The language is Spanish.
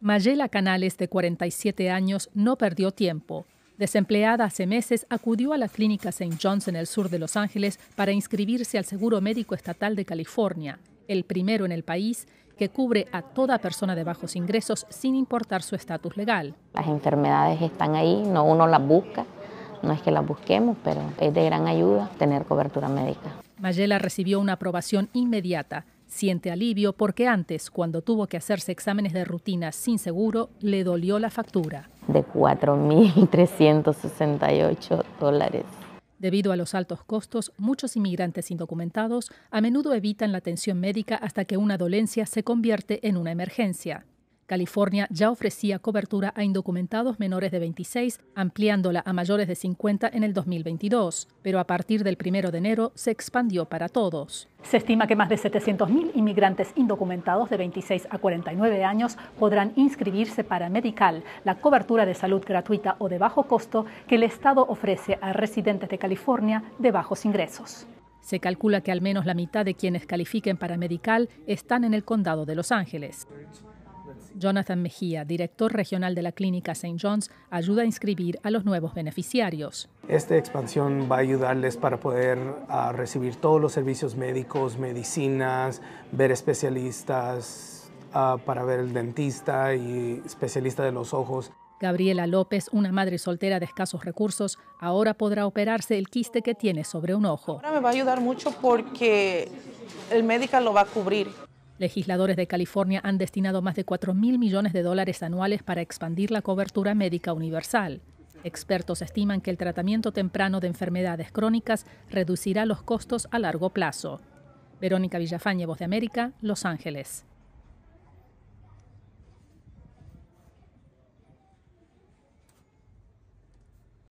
Mayela Canales, de 47 años, no perdió tiempo. Desempleada hace meses, acudió a la clínica St. John's en el sur de Los Ángeles para inscribirse al Seguro Médico Estatal de California, el primero en el país que cubre a toda persona de bajos ingresos sin importar su estatus legal. Las enfermedades están ahí, no uno las busca, no es que las busquemos, pero es de gran ayuda tener cobertura médica. Mayela recibió una aprobación inmediata Siente alivio porque antes, cuando tuvo que hacerse exámenes de rutina sin seguro, le dolió la factura. De 4.368 dólares. Debido a los altos costos, muchos inmigrantes indocumentados a menudo evitan la atención médica hasta que una dolencia se convierte en una emergencia. California ya ofrecía cobertura a indocumentados menores de 26, ampliándola a mayores de 50 en el 2022, pero a partir del 1 de enero se expandió para todos. Se estima que más de 700.000 inmigrantes indocumentados de 26 a 49 años podrán inscribirse para Medical, la cobertura de salud gratuita o de bajo costo que el Estado ofrece a residentes de California de bajos ingresos. Se calcula que al menos la mitad de quienes califiquen para Medical están en el condado de Los Ángeles. Jonathan Mejía, director regional de la clínica St. John's, ayuda a inscribir a los nuevos beneficiarios. Esta expansión va a ayudarles para poder ah, recibir todos los servicios médicos, medicinas, ver especialistas, ah, para ver el dentista y especialista de los ojos. Gabriela López, una madre soltera de escasos recursos, ahora podrá operarse el quiste que tiene sobre un ojo. Ahora me va a ayudar mucho porque el médico lo va a cubrir Legisladores de California han destinado más de 4 mil millones de dólares anuales para expandir la cobertura médica universal. Expertos estiman que el tratamiento temprano de enfermedades crónicas reducirá los costos a largo plazo. Verónica Villafañe, Voz de América, Los Ángeles.